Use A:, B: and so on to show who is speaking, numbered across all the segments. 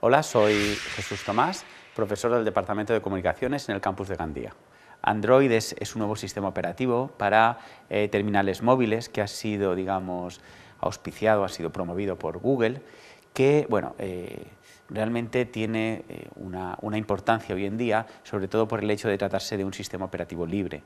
A: Hola, soy Jesús Tomás, profesor del Departamento de Comunicaciones en el campus de Gandía. Android es, un nuevo sistema operativo para eh, terminales móviles que ha sido, digamos, auspiciado, ha sido promovido por Google, que, bueno, eh, realmente tiene eh, una, importancia hoy en día, sobre todo por el hecho de tratarse de un sistema operativo libre.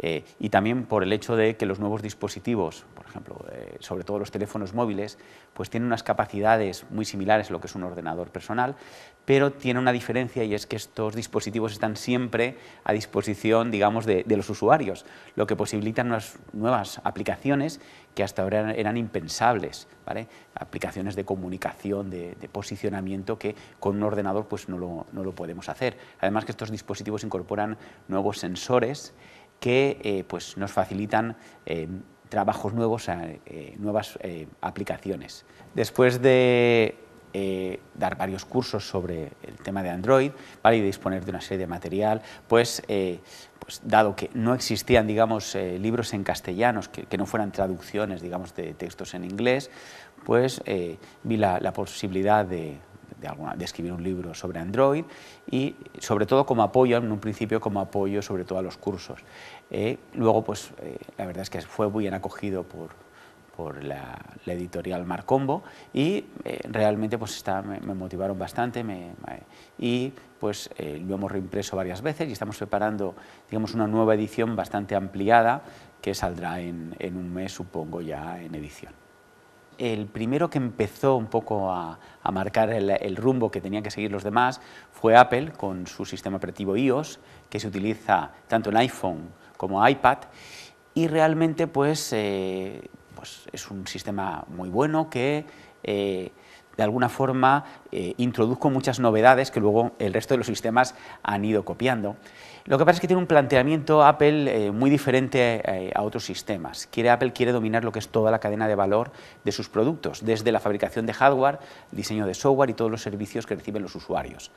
A: Eh, y también por el hecho de que los nuevos dispositivos, por ejemplo, eh, sobre todo los teléfonos móviles, pues tienen unas capacidades muy similares a lo que es un ordenador personal, pero tiene una diferencia y es que estos dispositivos están siempre a disposición, digamos, de, los usuarios, lo que posibilita unas nuevas aplicaciones que hasta ahora eran, impensables, ¿vale? aplicaciones de comunicación, de posicionamiento, que con un ordenador pues, no, lo, podemos hacer. Además que estos dispositivos incorporan nuevos sensores que eh, pues, nos facilitan eh, trabajos nuevos, eh, nuevas aplicaciones. Después de dar varios cursos sobre el tema de Android y de disponer de una serie de material, pues, pues dado que no existían digamos, libros en castellanos que, no fueran traducciones digamos, de textos en inglés, pues vi la posibilidad de de, escribir un libro sobre Android y sobre todo como apoyo, en un principio como apoyo sobre todo a los cursos. Eh, luego, pues eh, la verdad es que fue muy bien acogido por, la, editorial Marcombo y eh, realmente pues me, motivaron bastante y pues lo hemos reimpreso varias veces y estamos preparando digamos una nueva edición bastante ampliada que saldrá en un mes supongo ya en edición el primero que empezó un poco a, marcar el, rumbo que tenían que seguir los demás fue Apple con su sistema operativo iOS, que se utiliza tanto en iPhone como iPad, y realmente pues, eh, pues es un sistema muy bueno que... Eh, de alguna forma eh, introduzco muchas novedades que luego el resto de los sistemas han ido copiando. Lo que pasa es que tiene un planteamiento Apple eh, muy diferente eh, a otros sistemas. Quiere, Apple quiere dominar lo que es toda la cadena de valor de sus productos, desde la fabricación de hardware, diseño de software y todos los servicios que reciben los usuarios.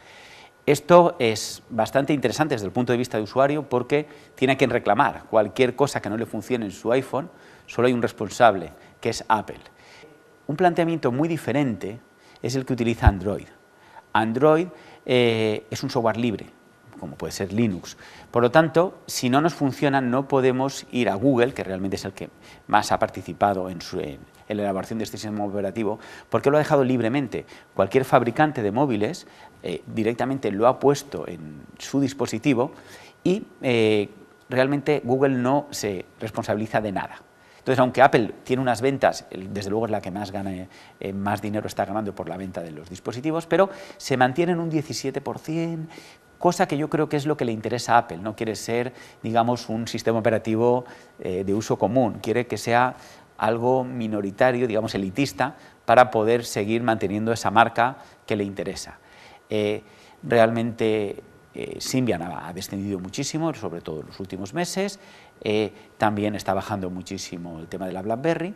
A: Esto es bastante interesante desde el punto de vista de usuario porque tiene a quien reclamar. Cualquier cosa que no le funcione en su iPhone, solo hay un responsable, que es Apple. Un planteamiento muy diferente es el que utiliza Android. Android eh, es un software libre, como puede ser Linux. Por lo tanto, si no nos funciona, no podemos ir a Google, que realmente es el que más ha participado en, la elaboración de este sistema operativo, porque lo ha dejado libremente. Cualquier fabricante de móviles eh, directamente lo ha puesto en su dispositivo y eh, realmente Google no se responsabiliza de nada. Entonces, aunque Apple tiene unas ventas, desde luego es la que más, gana, eh, más dinero está ganando por la venta de los dispositivos, pero se mantiene en un 17%, cosa que yo creo que es lo que le interesa a Apple. No quiere ser, digamos, un sistema operativo eh, de uso común, quiere que sea algo minoritario, digamos, elitista, para poder seguir manteniendo esa marca que le interesa. Eh, realmente Symbian ha, descendido muchísimo, sobre todo en los últimos meses. Eh, también está bajando muchísimo el tema de la BlackBerry.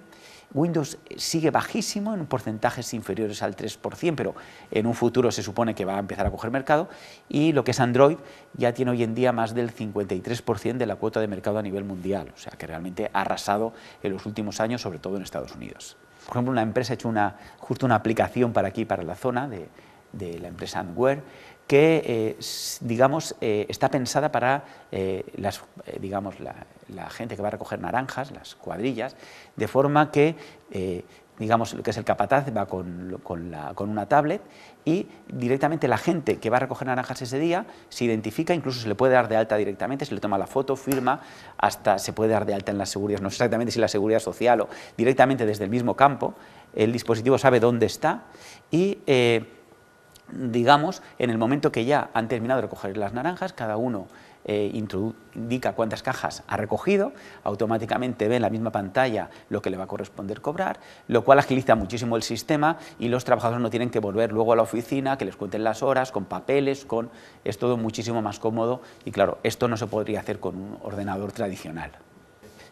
A: Windows sigue bajísimo en porcentajes inferiores al 3%, pero en un futuro se supone que va a empezar a coger mercado. Y lo que es Android ya tiene hoy en día más del 53% de la cuota de mercado a nivel mundial, o sea que realmente ha arrasado en los últimos años, sobre todo en Estados Unidos. Por ejemplo, una empresa ha hecho una, justo una aplicación para aquí, para la zona de de la empresa Antware, que eh, digamos, eh, está pensada para eh, las, digamos, la, gente que va a recoger naranjas, las cuadrillas, de forma que digamos, lo que es el capataz va con, una tablet y directamente la gente que va a recoger naranjas ese día se identifica, incluso se le puede dar de alta directamente, se le toma la foto, firma, hasta se puede dar de alta en la seguridad, no sé exactamente si la seguridad social o directamente desde el mismo campo, el dispositivo sabe dónde está y digamos, en el momento que ya han terminado de recoger las naranjas, cada uno eh, indica cuántas cajas ha recogido, automáticamente ve en la misma pantalla lo que le va a corresponder cobrar, lo cual agiliza muchísimo el sistema y los trabajadores no tienen que volver luego a la oficina, que les cuenten las horas, con papeles, con... es todo muchísimo más cómodo y claro, esto no se podría hacer con un ordenador tradicional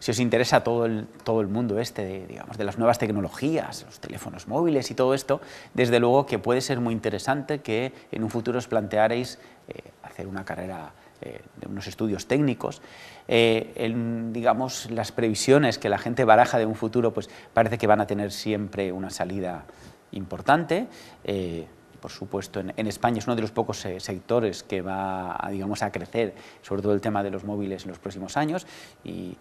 A: si os interesa todo el, todo el mundo este, de, digamos, de las nuevas tecnologías, los teléfonos móviles y todo esto, desde luego que puede ser muy interesante que en un futuro os plantearéis eh, hacer una carrera eh, de unos estudios técnicos. Eh, en, digamos, las previsiones que la gente baraja de un futuro, pues parece que van a tener siempre una salida importante por supuesto, en, España es uno de los pocos sectores que va a, digamos, a crecer, sobre todo el tema de los móviles en los próximos años, y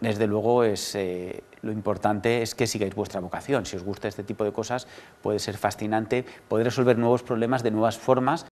A: desde luego es, eh, lo importante es que sigáis vuestra vocación. Si os gusta este tipo de cosas, puede ser fascinante poder resolver nuevos problemas de nuevas formas.